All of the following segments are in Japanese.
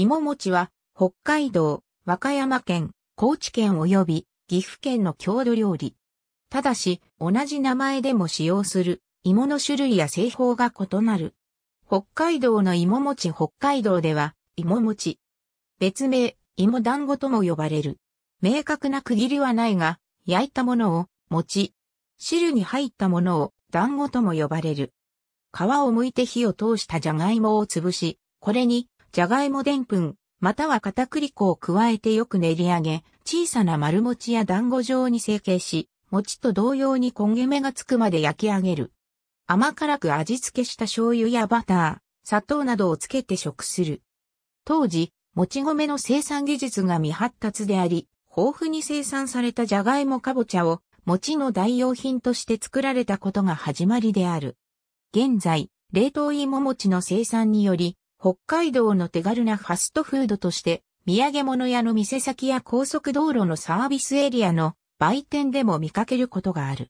芋餅は、北海道、和歌山県、高知県及び岐阜県の郷土料理。ただし、同じ名前でも使用する芋の種類や製法が異なる。北海道の芋餅北海道では、芋餅。別名、芋団子とも呼ばれる。明確な区切りはないが、焼いたものを、餅。汁に入ったものを、団子とも呼ばれる。皮を剥いて火を通したじゃがいもを潰し、これにじゃがいもでんぷん、または片栗粉を加えてよく練り上げ、小さな丸餅や団子状に成形し、餅と同様に焦げ目がつくまで焼き上げる。甘辛く味付けした醤油やバター、砂糖などをつけて食する。当時、もち米の生産技術が未発達であり、豊富に生産されたじゃがいもかぼちゃを、餅の代用品として作られたことが始まりである。現在、冷凍芋餅の生産により、北海道の手軽なファストフードとして、土産物屋の店先や高速道路のサービスエリアの売店でも見かけることがある。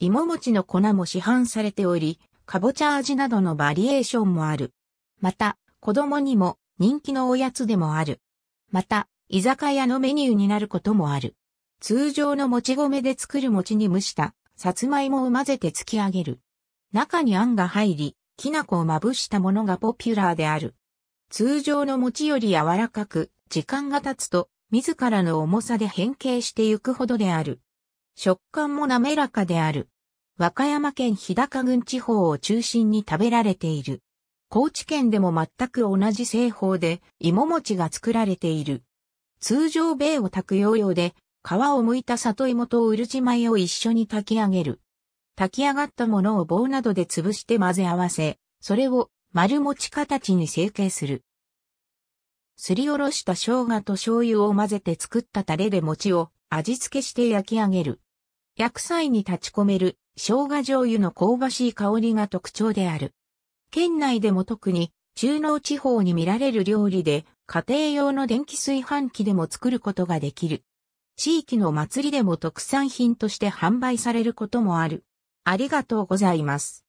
芋餅の粉も市販されており、かぼちゃ味などのバリエーションもある。また、子供にも人気のおやつでもある。また、居酒屋のメニューになることもある。通常のもち米で作る餅に蒸した、さつまいもを混ぜて突き上げる。中にあんが入り、きな粉をまぶしたものがポピュラーである。通常の餅より柔らかく、時間が経つと、自らの重さで変形してゆくほどである。食感も滑らかである。和歌山県日高郡地方を中心に食べられている。高知県でも全く同じ製法で芋餅が作られている。通常米を炊く要領で、皮を剥いた里芋とうるち米を一緒に炊き上げる。炊き上がったものを棒などで潰して混ぜ合わせ、それを丸持ち形に成形する。すりおろした生姜と醤油を混ぜて作ったタレで餅を味付けして焼き上げる。焼く際に立ち込める生姜醤油の香ばしい香りが特徴である。県内でも特に中濃地方に見られる料理で家庭用の電気炊飯器でも作ることができる。地域の祭りでも特産品として販売されることもある。ありがとうございます。